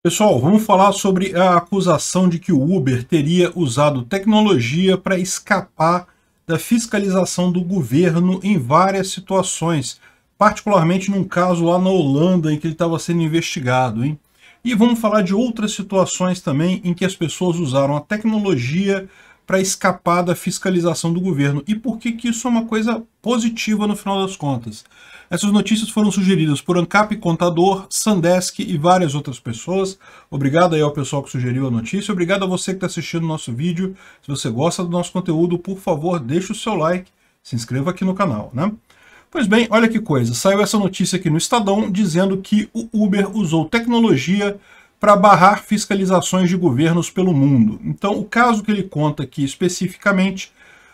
Pessoal, vamos falar sobre a acusação de que o Uber teria usado tecnologia para escapar da fiscalização do governo em várias situações, particularmente num caso lá na Holanda em que ele estava sendo investigado. Hein? E vamos falar de outras situações também em que as pessoas usaram a tecnologia para escapar da fiscalização do governo. E por que, que isso é uma coisa positiva no final das contas? Essas notícias foram sugeridas por Ancap Contador, Sandesk e várias outras pessoas. Obrigado aí ao pessoal que sugeriu a notícia. Obrigado a você que está assistindo o nosso vídeo. Se você gosta do nosso conteúdo, por favor, deixe o seu like, se inscreva aqui no canal, né? Pois bem, olha que coisa, saiu essa notícia aqui no Estadão dizendo que o Uber usou tecnologia para barrar fiscalizações de governos pelo mundo. Então, o caso que ele conta aqui especificamente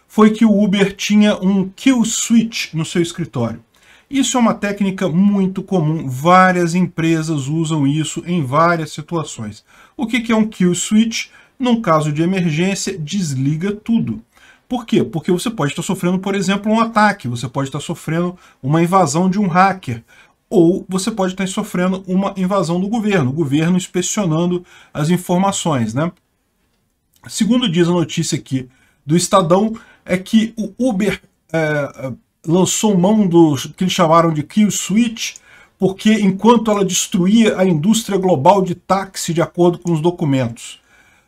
foi que o Uber tinha um kill switch no seu escritório. Isso é uma técnica muito comum, várias empresas usam isso em várias situações. O que é um kill switch? Num caso de emergência, desliga tudo. Por quê? Porque você pode estar sofrendo, por exemplo, um ataque, você pode estar sofrendo uma invasão de um hacker, ou você pode estar sofrendo uma invasão do governo, o governo inspecionando as informações, né? Segundo diz a notícia aqui do Estadão, é que o Uber é, lançou mão do que eles chamaram de kill switch, porque enquanto ela destruía a indústria global de táxi de acordo com os documentos.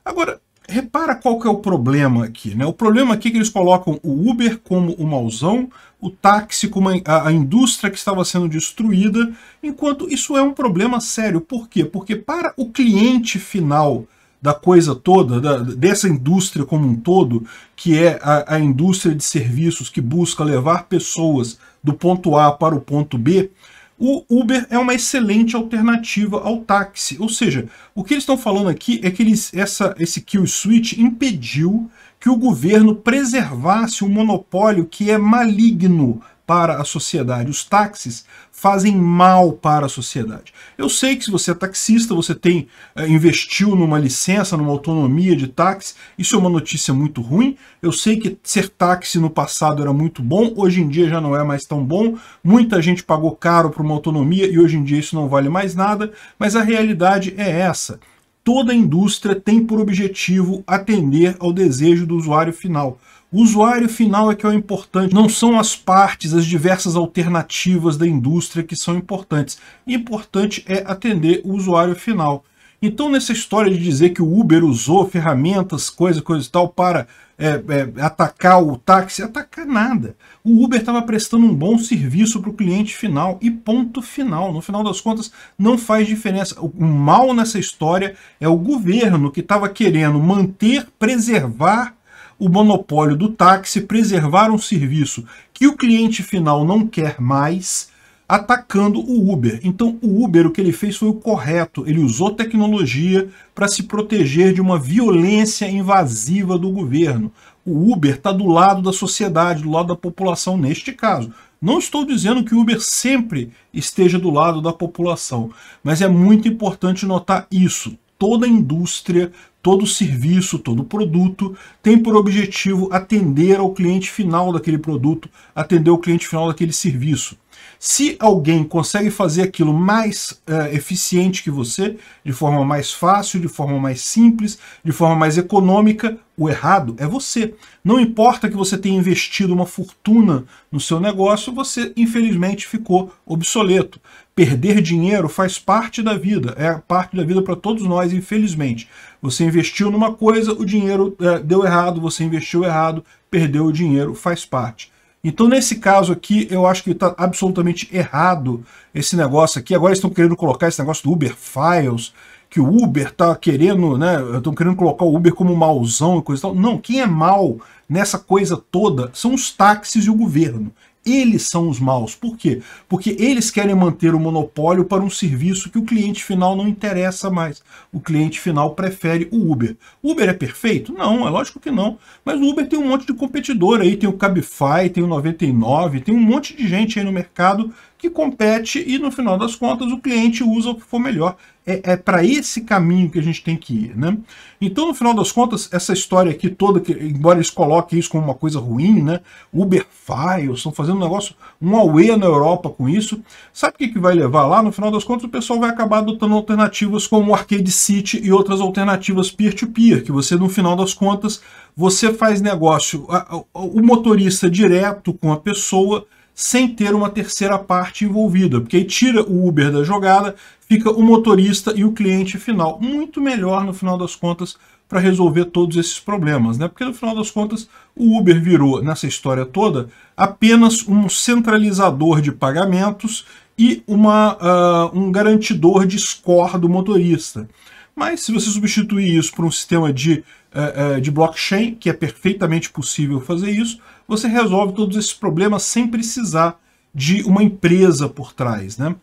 Agora, repara qual que é o problema aqui. Né? O problema aqui é que eles colocam o Uber como o mauzão, o táxi como a, a indústria que estava sendo destruída, enquanto isso é um problema sério. Por quê? Porque para o cliente final da coisa toda, da, dessa indústria como um todo, que é a, a indústria de serviços que busca levar pessoas do ponto A para o ponto B, o Uber é uma excelente alternativa ao táxi. Ou seja, o que eles estão falando aqui é que eles, essa, esse kill switch impediu que o governo preservasse um monopólio que é maligno para a sociedade. Os táxis fazem mal para a sociedade. Eu sei que se você é taxista, você tem eh, investiu numa licença, numa autonomia de táxi, isso é uma notícia muito ruim. Eu sei que ser táxi no passado era muito bom, hoje em dia já não é mais tão bom. Muita gente pagou caro por uma autonomia e hoje em dia isso não vale mais nada, mas a realidade é essa. Toda indústria tem por objetivo atender ao desejo do usuário final. O usuário final é que é o importante, não são as partes, as diversas alternativas da indústria que são importantes. Importante é atender o usuário final. Então, nessa história de dizer que o Uber usou ferramentas, coisa, coisa e tal, para é, é, atacar o táxi, atacar nada. O Uber estava prestando um bom serviço para o cliente final e ponto final. No final das contas, não faz diferença. O mal nessa história é o governo que estava querendo manter, preservar o monopólio do táxi, preservar um serviço que o cliente final não quer mais, atacando o Uber. Então, o Uber, o que ele fez foi o correto. Ele usou tecnologia para se proteger de uma violência invasiva do governo. O Uber está do lado da sociedade, do lado da população, neste caso. Não estou dizendo que o Uber sempre esteja do lado da população, mas é muito importante notar isso. Toda indústria, todo serviço, todo produto tem por objetivo atender ao cliente final daquele produto, atender ao cliente final daquele serviço. Se alguém consegue fazer aquilo mais eh, eficiente que você, de forma mais fácil, de forma mais simples, de forma mais econômica, o errado é você. Não importa que você tenha investido uma fortuna no seu negócio, você infelizmente ficou obsoleto. Perder dinheiro faz parte da vida, é parte da vida para todos nós, infelizmente. Você investiu numa coisa, o dinheiro é, deu errado, você investiu errado, perdeu o dinheiro, faz parte. Então, nesse caso aqui, eu acho que está absolutamente errado esse negócio aqui. Agora estão querendo colocar esse negócio do Uber Files, que o Uber está querendo, né? Estão querendo colocar o Uber como mauzão e coisa e tal. Não, quem é mal nessa coisa toda são os táxis e o governo. Eles são os maus. Por quê? Porque eles querem manter o monopólio para um serviço que o cliente final não interessa mais. O cliente final prefere o Uber. O Uber é perfeito? Não, é lógico que não. Mas o Uber tem um monte de competidor aí, tem o Cabify, tem o 99, tem um monte de gente aí no mercado que compete e no final das contas o cliente usa o que for melhor. É, é para esse caminho que a gente tem que ir, né? Então no final das contas essa história aqui toda, que, embora eles coloquem isso como uma coisa ruim, né? Uber Files, estão fazendo um negócio, um away na Europa com isso. Sabe o que, que vai levar lá? No final das contas o pessoal vai acabar adotando alternativas como Arcade City e outras alternativas peer-to-peer, -peer, que você no final das contas você faz negócio, o motorista direto com a pessoa, sem ter uma terceira parte envolvida, porque aí tira o Uber da jogada, fica o motorista e o cliente final. Muito melhor, no final das contas, para resolver todos esses problemas, né? Porque no final das contas, o Uber virou, nessa história toda, apenas um centralizador de pagamentos e uma, uh, um garantidor de score do motorista. Mas se você substituir isso por um sistema de, uh, uh, de blockchain, que é perfeitamente possível fazer isso, você resolve todos esses problemas sem precisar de uma empresa por trás, né?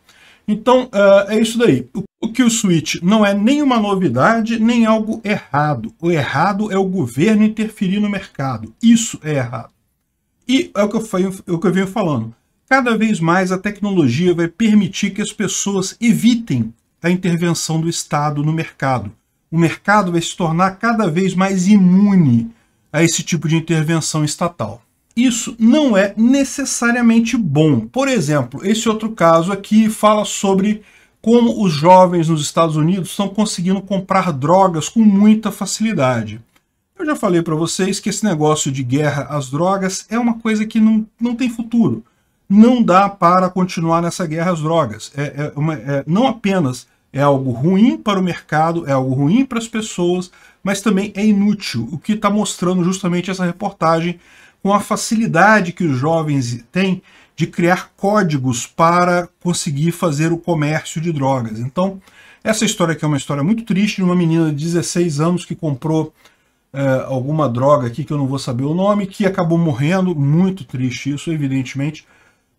Então, uh, é isso daí. O que o Switch não é nenhuma novidade, nem algo errado. O errado é o governo interferir no mercado. Isso é errado. E é o que eu, é o que eu venho falando. Cada vez mais a tecnologia vai permitir que as pessoas evitem a intervenção do Estado no mercado. O mercado vai se tornar cada vez mais imune a esse tipo de intervenção estatal isso não é necessariamente bom. Por exemplo, esse outro caso aqui fala sobre como os jovens nos Estados Unidos estão conseguindo comprar drogas com muita facilidade. Eu já falei para vocês que esse negócio de guerra às drogas é uma coisa que não, não tem futuro. Não dá para continuar nessa guerra às drogas. É, é, uma, é não apenas é algo ruim para o mercado, é algo ruim para as pessoas, mas também é inútil, o que está mostrando justamente essa reportagem com a facilidade que os jovens têm de criar códigos para conseguir fazer o comércio de drogas. Então, essa história aqui é uma história muito triste de uma menina de 16 anos que comprou é, alguma droga aqui, que eu não vou saber o nome, que acabou morrendo, muito triste isso, evidentemente.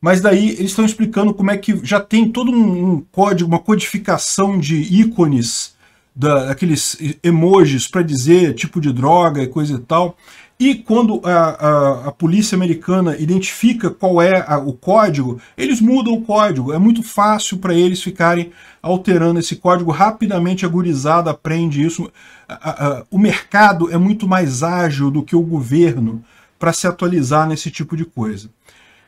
Mas daí eles estão explicando como é que já tem todo um, um código, uma codificação de ícones, da, daqueles emojis para dizer tipo de droga e coisa e tal. E quando a, a, a polícia americana identifica qual é a, o código, eles mudam o código. É muito fácil para eles ficarem alterando esse código. Rapidamente a gurizada aprende isso. o mercado é muito mais ágil do que o governo para se atualizar nesse tipo de coisa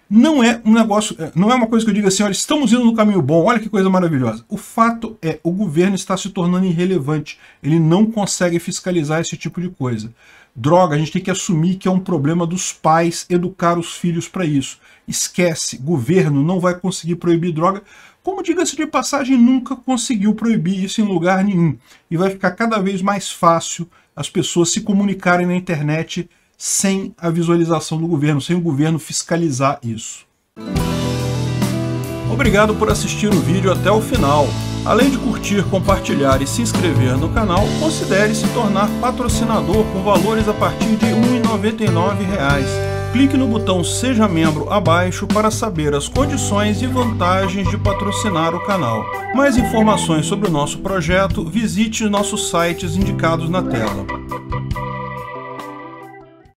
não é um negócio, é, não é uma coisa que eu diga assim, olha, estamos indo no caminho bom, olha que coisa maravilhosa. O fato é, o governo está se tornando irrelevante, ele não consegue fiscalizar esse tipo de coisa. Droga, a gente tem que assumir que é um problema dos pais educar os filhos para isso. Esquece, governo não vai conseguir proibir droga, como diga-se de passagem, nunca conseguiu proibir isso em lugar nenhum. E vai ficar cada vez mais fácil as pessoas se comunicarem na internet sem a visualização do governo, sem o governo fiscalizar isso. Obrigado por assistir o vídeo até o final. Além de curtir, compartilhar e se inscrever no canal, considere se tornar patrocinador com valores a partir de R$ 1,99 clique no botão Seja Membro abaixo para saber as condições e vantagens de patrocinar o canal. Mais informações sobre o nosso projeto, visite nossos sites indicados na tela.